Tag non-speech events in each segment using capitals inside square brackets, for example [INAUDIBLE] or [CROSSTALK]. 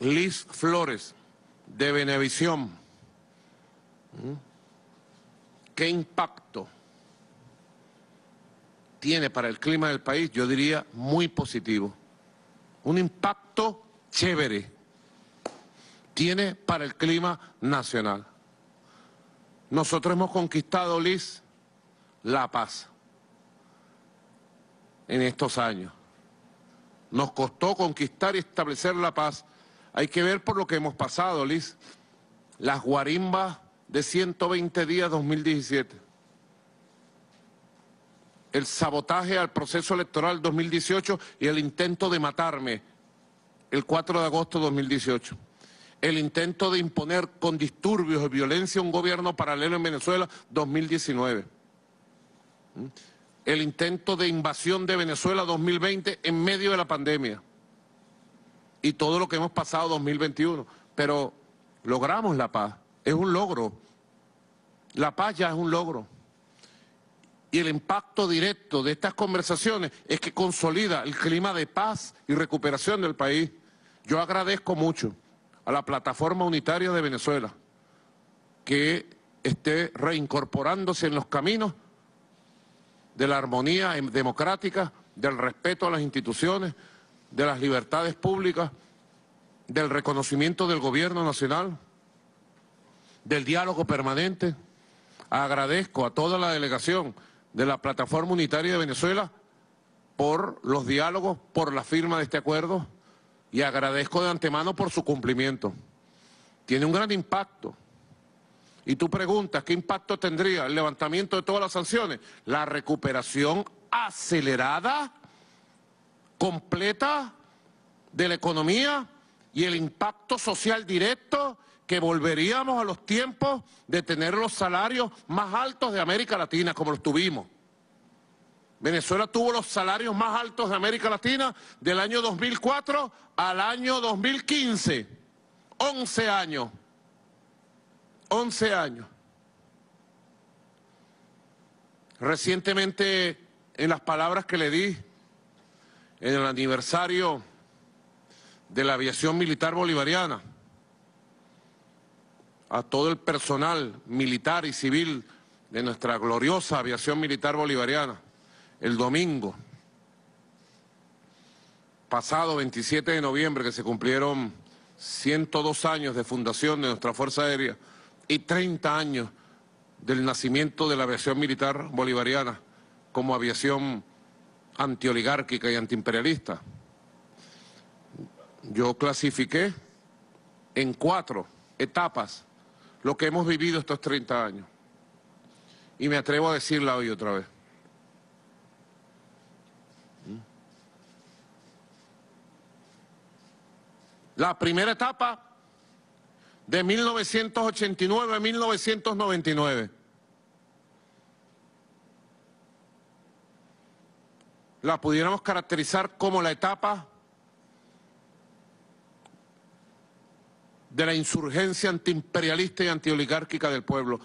Liz Flores, de Benevisión. ¿Mm? ¿Qué impacto tiene para el clima del país? Yo diría muy positivo. Un impacto chévere tiene para el clima nacional. Nosotros hemos conquistado, Liz, la paz en estos años. Nos costó conquistar y establecer la paz hay que ver por lo que hemos pasado, Liz. Las guarimbas de 120 días 2017. El sabotaje al proceso electoral 2018 y el intento de matarme el 4 de agosto 2018 el intento de imponer con disturbios y violencia un gobierno paralelo en Venezuela 2019. ¿Mm? El intento de invasión de Venezuela 2020 en medio de la pandemia y todo lo que hemos pasado 2021. Pero logramos la paz, es un logro. La paz ya es un logro. Y el impacto directo de estas conversaciones es que consolida el clima de paz y recuperación del país. Yo agradezco mucho a la Plataforma Unitaria de Venezuela que esté reincorporándose en los caminos de la armonía em- democrática, del respeto a las instituciones, de las libertades públicas, del reconocimiento del gobierno nacional, del diálogo permanente. Agradezco a toda la delegación de la Plataforma Unitaria de Venezuela por los diálogos, por la firma de este acuerdo y agradezco de antemano por su cumplimiento. Tiene un gran impacto. Y tú preguntas, ¿qué impacto tendría el levantamiento de todas las sanciones? La recuperación acelerada completa de la economía y el impacto social directo que volveríamos a los tiempos de tener los salarios más altos de América Latina, como los tuvimos. Venezuela tuvo los salarios más altos de América Latina del año 2004 al año 2015. 11 años. 11 años. Recientemente, en las palabras que le di en el aniversario de la aviación militar bolivariana, a todo el personal militar y civil de nuestra gloriosa aviación militar bolivariana, el domingo pasado 27 de noviembre, que se cumplieron 102 años de fundación de nuestra Fuerza Aérea y 30 años del nacimiento de la aviación militar bolivariana como aviación antioligárquica y antiimperialista. Yo clasifiqué en cuatro etapas lo que hemos vivido estos 30 años. Y me atrevo a decirla hoy otra vez. La primera etapa de 1989 a 1999 la pudiéramos caracterizar como la etapa de la insurgencia antiimperialista y antioligárquica del pueblo,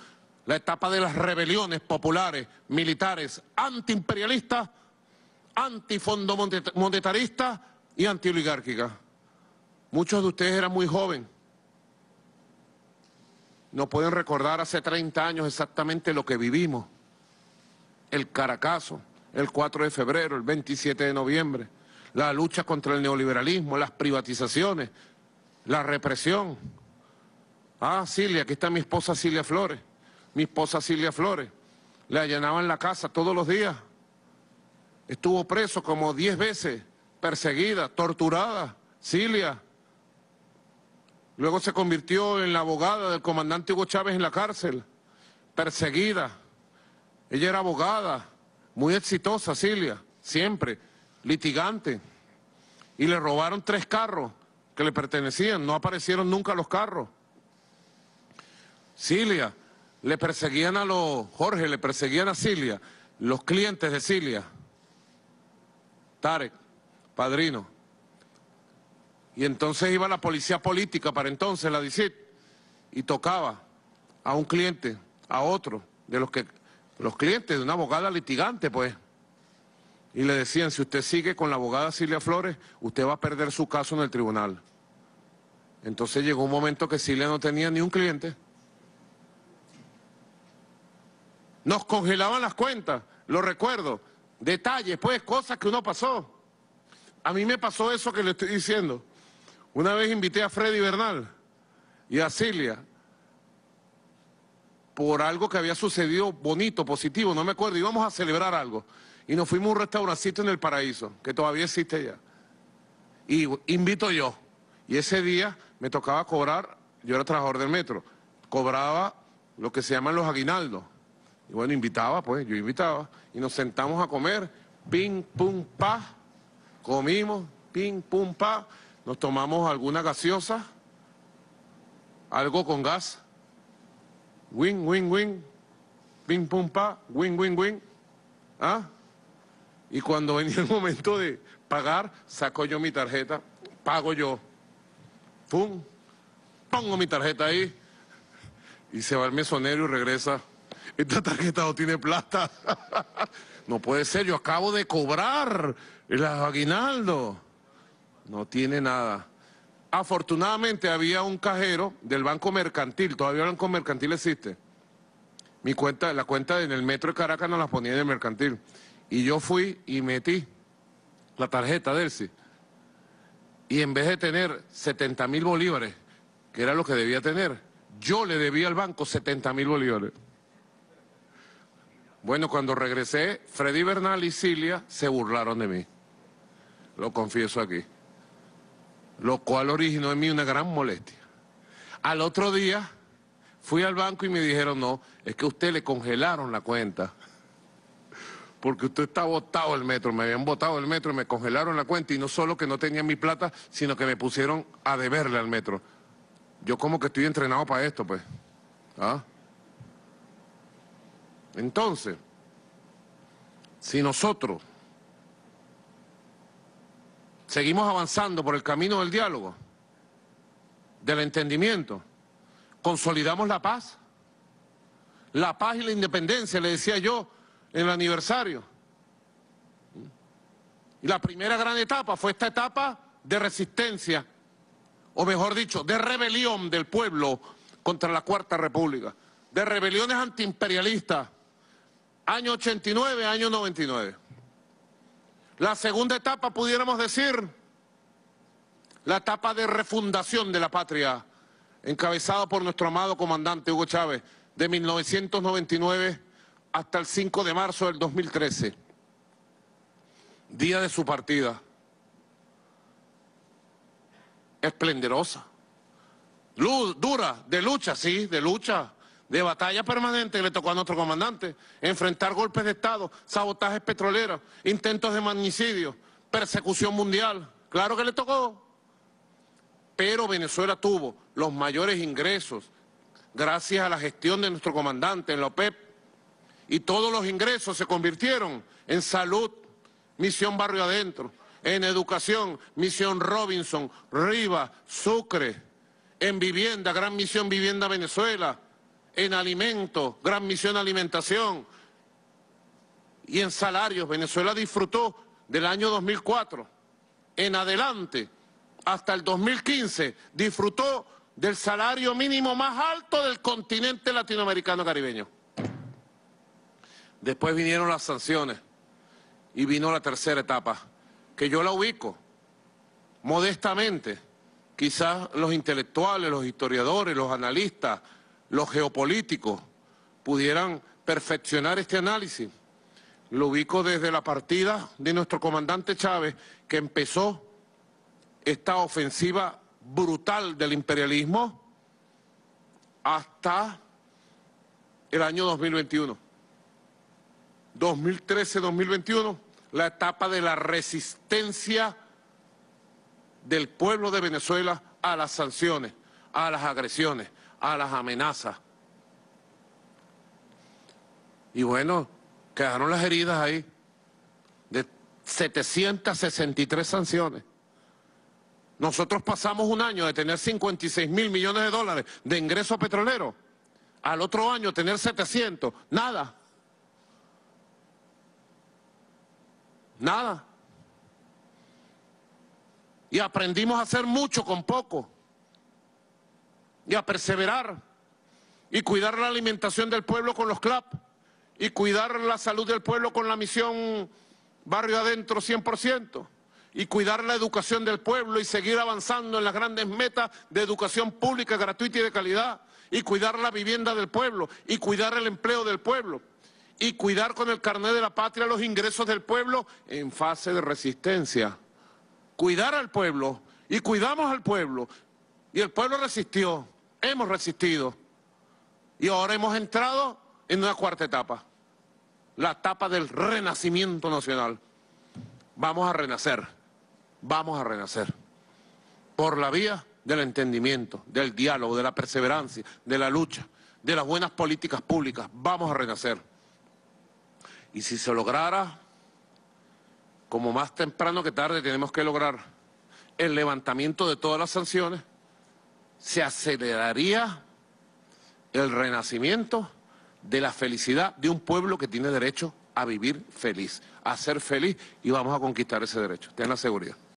la etapa de las rebeliones populares, militares, antiimperialistas, antifondo monetarista y antioligárquicas. Muchos de ustedes eran muy jóvenes. No pueden recordar hace 30 años exactamente lo que vivimos, el Caracazo, el 4 de febrero, el 27 de noviembre, la lucha contra el neoliberalismo, las privatizaciones, la represión. Ah, Silvia, aquí está mi esposa Silvia Flores, mi esposa Silvia Flores. Le allanaban la casa todos los días. Estuvo preso como 10 veces, perseguida, torturada, Silvia. Luego se convirtió en la abogada del comandante Hugo Chávez en la cárcel, perseguida. Ella era abogada, muy exitosa, Silia, siempre, litigante. Y le robaron tres carros que le pertenecían, no aparecieron nunca los carros. Silia, le perseguían a los, Jorge, le perseguían a Silia, los clientes de Silia. Tarek, padrino. Y entonces iba la policía política para entonces, la DICIT, y tocaba a un cliente, a otro, de los que los clientes de una abogada litigante, pues. Y le decían, si usted sigue con la abogada Silvia Flores, usted va a perder su caso en el tribunal. Entonces llegó un momento que Silvia no tenía ni un cliente. Nos congelaban las cuentas, lo recuerdo. Detalles, pues, cosas que uno pasó. A mí me pasó eso que le estoy diciendo. Una vez invité a Freddy Bernal y a Silvia por algo que había sucedido bonito, positivo, no me acuerdo, íbamos a celebrar algo. Y nos fuimos a un restaurancito en el paraíso, que todavía existe ya. Y invito yo. Y ese día me tocaba cobrar, yo era trabajador del metro, cobraba lo que se llaman los aguinaldos. Y bueno, invitaba, pues, yo invitaba. Y nos sentamos a comer, ping pum, pa. Comimos, pim, pum, pa. Nos tomamos alguna gaseosa, algo con gas Win, win, win. ping pum, pa. Win, win, win. ¿Ah? Y cuando venía el [LAUGHS] momento de pagar, saco yo mi tarjeta, pago yo. Pum. Pongo mi tarjeta ahí. Y se va el mesonero y regresa. Esta tarjeta no tiene plata. [LAUGHS] no puede ser, yo acabo de cobrar el aguinaldo. No tiene nada. Afortunadamente había un cajero del Banco Mercantil, todavía el Banco Mercantil existe. Mi cuenta, la cuenta en el metro de Caracas no la ponía en el mercantil. Y yo fui y metí la tarjeta de Y en vez de tener 70 mil bolívares, que era lo que debía tener, yo le debía al banco 70 mil bolívares. Bueno, cuando regresé, Freddy Bernal y Cilia se burlaron de mí. Lo confieso aquí lo cual originó en mí una gran molestia. Al otro día fui al banco y me dijeron, no, es que a usted le congelaron la cuenta, porque usted está botado el metro, me habían botado el metro, me congelaron la cuenta y no solo que no tenía mi plata, sino que me pusieron a deberle al metro. Yo como que estoy entrenado para esto, pues. ¿Ah? Entonces, si nosotros seguimos avanzando por el camino del diálogo, del entendimiento, consolidamos la paz, la paz y la independencia, le decía yo en el aniversario. Y la primera gran etapa fue esta etapa de resistencia, o mejor dicho, de rebelión del pueblo contra la Cuarta República, de rebeliones antiimperialistas, año 89, año 99. La segunda etapa, pudiéramos decir, la etapa de refundación de la patria, encabezada por nuestro amado comandante Hugo Chávez, de 1999 hasta el 5 de marzo del 2013, día de su partida. Esplendorosa, Luz, dura, de lucha, sí, de lucha, de batalla permanente que le tocó a nuestro comandante, enfrentar golpes de Estado, sabotajes petroleros, intentos de magnicidio, persecución mundial. Claro que le tocó. Pero Venezuela tuvo los mayores ingresos gracias a la gestión de nuestro comandante en la OPEP y todos los ingresos se convirtieron en salud, misión barrio adentro, en educación, misión Robinson, Rivas, Sucre, en vivienda, gran misión vivienda Venezuela, en alimentos, Gran Misión Alimentación y en salarios. Venezuela disfrutó del año 2004 en adelante hasta el 2015, disfrutó del salario mínimo más alto del continente latinoamericano caribeño. Después vinieron las sanciones y vino la tercera etapa, que yo la ubico modestamente. Quizás los intelectuales, los historiadores, los analistas, los geopolíticos pudieran perfeccionar este análisis. Lo ubico desde la partida de nuestro comandante Chávez, que empezó esta ofensiva brutal del imperialismo hasta el año 2021. 2013-2021, la etapa de la resistencia del pueblo de Venezuela a las sanciones, a las agresiones, a las amenazas. Y bueno, quedaron las heridas ahí de 763 sanciones. Nosotros pasamos un año de tener 56 mil millones de dólares de ingreso petrolero, al otro año tener 700, nada. Nada. Y aprendimos a hacer mucho con poco y a perseverar y cuidar la alimentación del pueblo con los CLAP y cuidar la salud del pueblo con la misión barrio adentro 100% y cuidar la educación del pueblo y seguir avanzando en las grandes metas de educación pública, gratuita y de calidad y cuidar la vivienda del pueblo y cuidar el empleo del pueblo y cuidar con el carnet de la patria los ingresos del pueblo en fase de resistencia. Cuidar al pueblo y cuidamos al pueblo y el pueblo resistió hemos resistido y ahora hemos entrado en una cuarta etapa, la etapa del renacimiento nacional. Vamos a renacer, vamos a renacer por la vía del entendimiento, del diálogo, de la perseverancia, de la lucha, de las buenas políticas públicas. Vamos a renacer. Y si se lograra, como más temprano que tarde tenemos que lograr el levantamiento de todas las sanciones, se aceleraría el renacimiento de la felicidad de un pueblo que tiene derecho a vivir feliz, a ser feliz y vamos a conquistar ese derecho. Ten la seguridad.